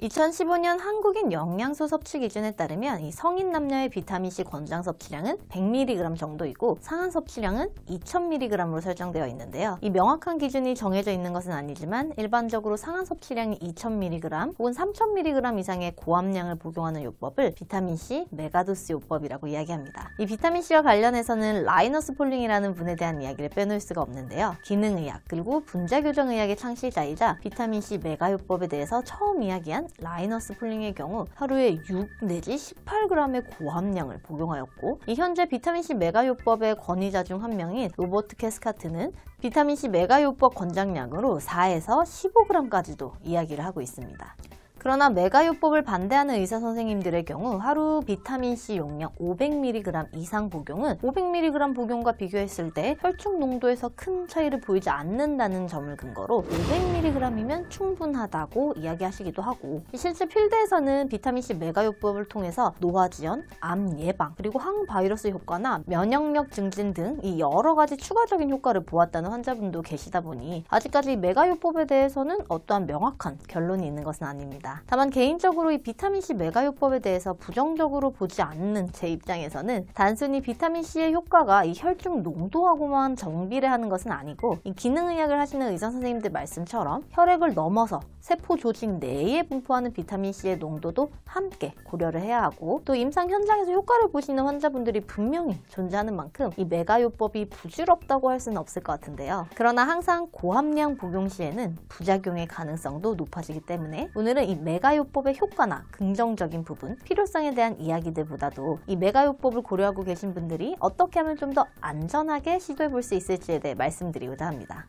2015년 한국인 영양소 섭취 기준에 따르면 이 성인 남녀의 비타민C 권장 섭취량은 100mg 정도이고 상한 섭취량은 2000mg으로 설정되어 있는데요. 이 명확한 기준이 정해져 있는 것은 아니지만 일반적으로 상한 섭취량이 2000mg 혹은 3000mg 이상의 고함량을 복용하는 요법을 비타민C 메가도스 요법이라고 이야기합니다. 이 비타민C와 관련해서는 라이너스 폴링이라는 분에 대한 이야기를 빼놓을 수가 없는데요. 기능의학 그리고 분자교정의학의 창시자이자 비타민C 메가요법에 대해서 처음 이야기한 라이너스 풀링의 경우 하루에 6 내지 18g의 고함량을 복용하였고 이 현재 비타민C 메가요법의 권위자 중 한 명인 로버트 캐스카트는 비타민C 메가요법 권장량으로 4에서 15g까지도 이야기를 하고 있습니다. 그러나 메가요법을 반대하는 의사 선생님들의 경우 하루 비타민C 용량 500mg 이상 복용은 500mg 복용과 비교했을 때 혈중 농도에서 큰 차이를 보이지 않는다는 점을 근거로 500mg이면 충분하다고 이야기하시기도 하고 실제 필드에서는 비타민C 메가요법을 통해서 노화 지연, 암 예방, 그리고 항바이러스 효과나 면역력 증진 등이 여러 가지 추가적인 효과를 보았다는 환자분도 계시다 보니 아직까지 메가요법에 대해서는 어떠한 명확한 결론이 있는 것은 아닙니다. 있습니다. 다만 개인적으로 이 비타민C 메가요법에 대해서 부정적으로 보지 않는 제 입장에서는 단순히 비타민C의 효과가 이 혈중 농도하고만 정비를 하는 것은 아니고 이 기능의학을 하시는 의사 선생님들 말씀처럼 혈액을 넘어서 세포 조직 내에 분포하는 비타민C의 농도도 함께 고려를 해야 하고 또 임상 현장에서 효과를 보시는 환자분들이 분명히 존재하는 만큼 이 메가요법이 부질없다고 할 수는 없을 것 같은데요. 그러나 항상 고함량 복용 시에는 부작용의 가능성도 높아지기 때문에 오늘은 이 메가요법의 효과나 긍정적인 부분, 필요성에 대한 이야기들보다도 이 메가요법을 고려하고 계신 분들이 어떻게 하면 좀 더 안전하게 시도해 볼 수 있을지에 대해 말씀드리고자 합니다.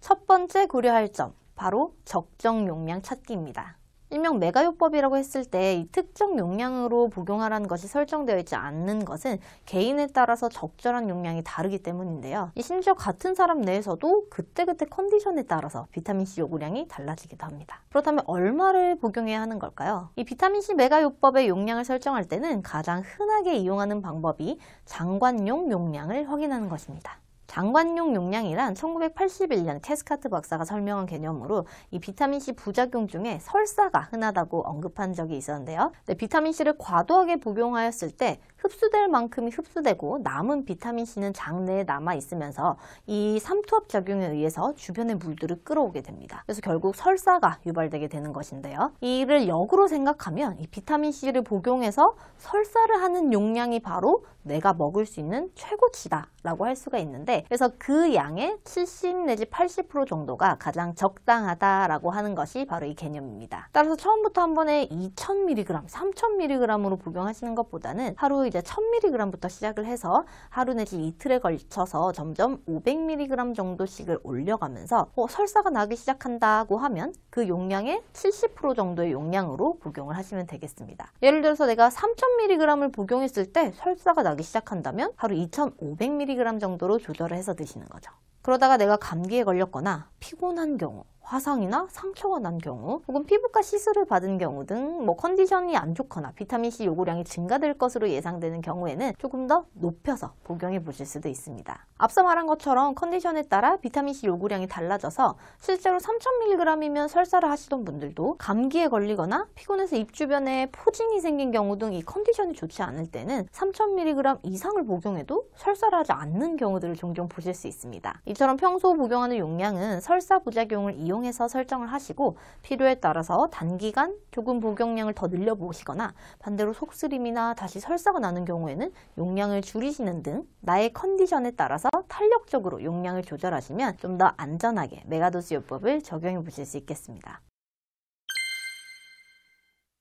첫 번째 고려할 점, 바로 적정 용량 찾기입니다. 일명 메가요법이라고 했을 때이 특정 용량으로 복용하라는 것이 설정되어 있지 않는 것은 개인에 따라서 적절한 용량이 다르기 때문인데요. 심지어 같은 사람 내에서도 그때그때 컨디션에 따라서 비타민C 요구량이 달라지기도 합니다. 그렇다면 얼마를 복용해야 하는 걸까요? 이 비타민C 메가요법의 용량을 설정할 때는 가장 흔하게 이용하는 방법이 장관용 용량을 확인하는 것입니다. 장관용 용량이란 1981년 캐스카트 박사가 설명한 개념으로 이 비타민C 부작용 중에 설사가 흔하다고 언급한 적이 있었는데요. 네, 비타민C를 과도하게 복용하였을 때 흡수될 만큼이 흡수되고 남은 비타민C는 장내에 남아 있으면서 이 삼투압 작용에 의해서 주변의 물들을 끌어오게 됩니다. 그래서 결국 설사가 유발되게 되는 것인데요. 이를 역으로 생각하면 이 비타민C를 복용해서 설사를 하는 용량이 바로 내가 먹을 수 있는 최고치다 라고 할 수가 있는데 그래서 그 양의 70 내지 80% 정도가 가장 적당하다라고 하는 것이 바로 이 개념입니다. 따라서 처음부터 한 번에 2000mg, 3000mg으로 복용하시는 것보다는 하루 이제 1000mg부터 시작을 해서 하루 내지 이틀에 걸쳐서 점점 500mg 정도씩을 올려가면서 어, 설사가 나기 시작한다고 하면 그 용량의 70% 정도의 용량으로 복용을 하시면 되겠습니다. 예를 들어서 내가 3000mg을 복용했을 때 설사가 나기 시작한다면 하루 2500mg 정도로 조절 해서 드시는 거죠. 그러다가 내가 감기에 걸렸거나 피곤한 경우 화상이나 상처가 난 경우 혹은 피부과 시술을 받은 경우 등 뭐 컨디션이 안 좋거나 비타민C 요구량이 증가될 것으로 예상되는 경우에는 조금 더 높여서 복용해 보실 수도 있습니다. 앞서 말한 것처럼 컨디션에 따라 비타민C 요구량이 달라져서 실제로 3000mg이면 설사를 하시던 분들도 감기에 걸리거나 피곤해서 입 주변에 포진이 생긴 경우 등 이 컨디션이 좋지 않을 때는 3000mg 이상을 복용해도 설사를 하지 않는 경우들을 종종 보실 수 있습니다. 이처럼 평소 복용하는 용량은 설사 부작용을 이용해서 설정을 하시고 필요에 따라서 단기간 조금 복용량을 더 늘려보시거나 반대로 속쓰림이나 다시 설사가 나는 경우에는 용량을 줄이시는 등 나의 컨디션에 따라서 탄력적으로 용량을 조절하시면 좀 더 안전하게 메가도스 요법을 적용해 보실 수 있겠습니다.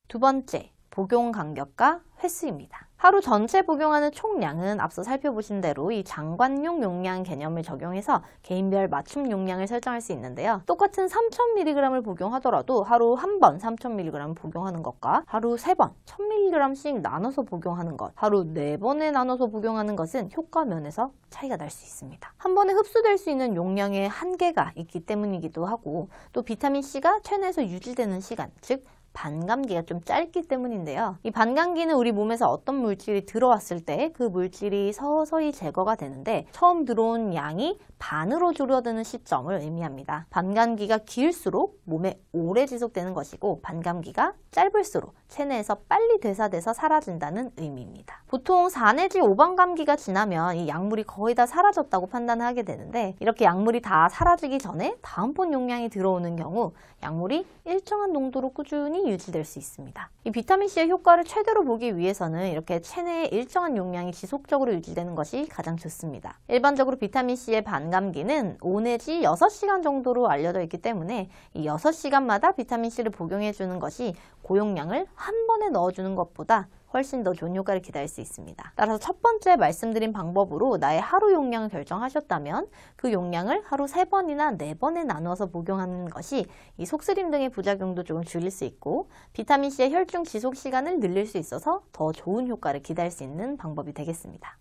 두 번째, 복용 간격과 횟수입니다. 하루 전체 복용하는 총량은 앞서 살펴보신 대로 이 장관용 용량 개념을 적용해서 개인별 맞춤 용량을 설정할 수 있는데요. 똑같은 3000mg을 복용하더라도 하루 한 번 3000mg 을 복용하는 것과 하루 세 번 1000mg씩 나눠서 복용하는 것, 하루 네번에 나눠서 복용하는 것은 효과 면에서 차이가 날 수 있습니다. 한 번에 흡수될 수 있는 용량의 한계가 있기 때문이기도 하고 또 비타민C가 체내에서 유지되는 시간, 즉 반감기가 좀 짧기 때문인데요. 이 반감기는 우리 몸에서 어떤 물질이 들어왔을 때 그 물질이 서서히 제거가 되는데 처음 들어온 양이 반으로 줄어드는 시점을 의미합니다. 반감기가 길수록 몸에 오래 지속되는 것이고 반감기가 짧을수록 체내에서 빨리 대사돼서 사라진다는 의미입니다. 보통 4 내지 5반 감기가 지나면 이 약물이 거의 다 사라졌다고 판단하게 되는데 이렇게 약물이 다 사라지기 전에 다음 번 용량이 들어오는 경우 약물이 일정한 농도로 꾸준히 활동이 유지될 수 있습니다. 이 비타민C의 효과를 최대로 보기 위해서는 이렇게 체내에 일정한 용량이 지속적으로 유지되는 것이 가장 좋습니다. 일반적으로 비타민C의 반감기는 5 내지 6시간 정도로 알려져 있기 때문에 이 6시간마다 비타민C를 복용해주는 것이 고용량을 한 번에 넣어주는 것보다 훨씬 더 좋은 효과를 기대할 수 있습니다. 따라서 첫 번째 말씀드린 방법으로 나의 하루 용량을 결정하셨다면 그 용량을 하루 세번이나네번에 나누어서 복용하는 것이 이 속쓰림 등의 부작용도 조금 줄일 수 있고 비타민C의 혈중 지속 시간을 늘릴 수 있어서 더 좋은 효과를 기대할 수 있는 방법이 되겠습니다.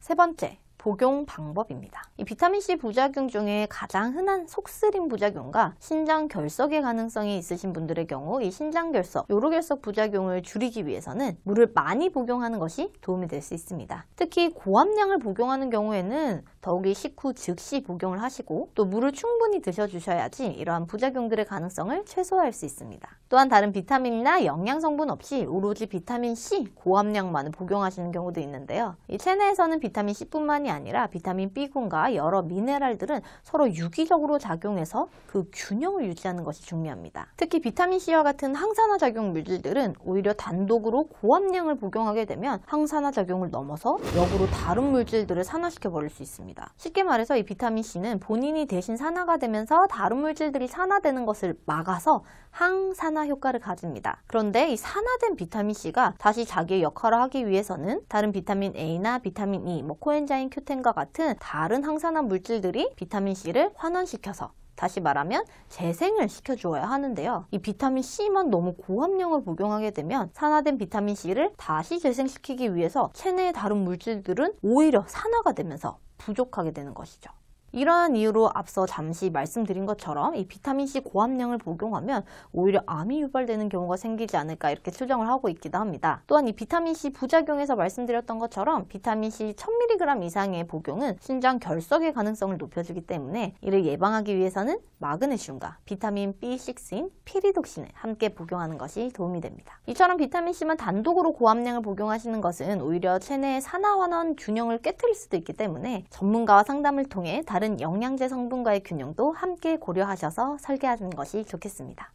세 번째, 복용 방법입니다. 이 비타민C 부작용 중에 가장 흔한 속쓰림 부작용과 신장 결석의 가능성이 있으신 분들의 경우 이 신장 결석, 요로결석 부작용을 줄이기 위해서는 물을 많이 복용하는 것이 도움이 될 수 있습니다. 특히 고함량을 복용하는 경우에는 더욱이 식후 즉시 복용을 하시고 또 물을 충분히 드셔주셔야지 이러한 부작용들의 가능성을 최소화할 수 있습니다. 또한 다른 비타민이나 영양 성분 없이 오로지 비타민C 고함량만을 복용하시는 경우도 있는데요. 이 체내에서는 비타민C뿐만이 아니라 비타민 B군과 여러 미네랄들은 서로 유기적으로 작용해서 그 균형을 유지하는 것이 중요합니다. 특히 비타민C와 같은 항산화 작용 물질들은 오히려 단독으로 고함량을 복용하게 되면 항산화 작용을 넘어서 역으로 다른 물질들을 산화시켜 버릴 수 있습니다. 있니다 쉽게 말해서 이 비타민C는 본인이 대신 산화가 되면서 다른 물질들이 산화되는 것을 막아서 항산화 효과를 가집니다. 그런데 이 산화된 비타민C가 다시 자기의 역할을 하기 위해서는 다른 비타민 A나 비타민 E, 뭐 코엔자인 q 1 0과 같은 다른 항산화 물질들이 비타민C를 환원시켜서 다시 말하면 재생을 시켜주어야 하는데요. 이 비타민C만 너무 고함량을 복용하게 되면 산화된 비타민C를 다시 재생시키기 위해서 체내의 다른 물질들은 오히려 산화가 되면서 부족하게 되는 것이죠. 이러한 이유로 앞서 잠시 말씀드린 것처럼 이 비타민C 고함량을 복용하면 오히려 암이 유발되는 경우가 생기지 않을까 이렇게 추정을 하고 있기도 합니다. 또한 이 비타민C 부작용에서 말씀드렸던 것처럼 비타민C 1000mg 이상의 복용은 신장 결석의 가능성을 높여주기 때문에 이를 예방하기 위해서는 마그네슘과 비타민 B6인 피리독신을 함께 복용하는 것이 도움이 됩니다. 이처럼 비타민C만 단독으로 고함량을 복용하시는 것은 오히려 체내의 산화환원 균형을 깨뜨릴 수도 있기 때문에 전문가와 상담을 통해 다른 다른 영양제 성분과의 균형도 함께 고려하셔서 설계하는 것이 좋겠습니다.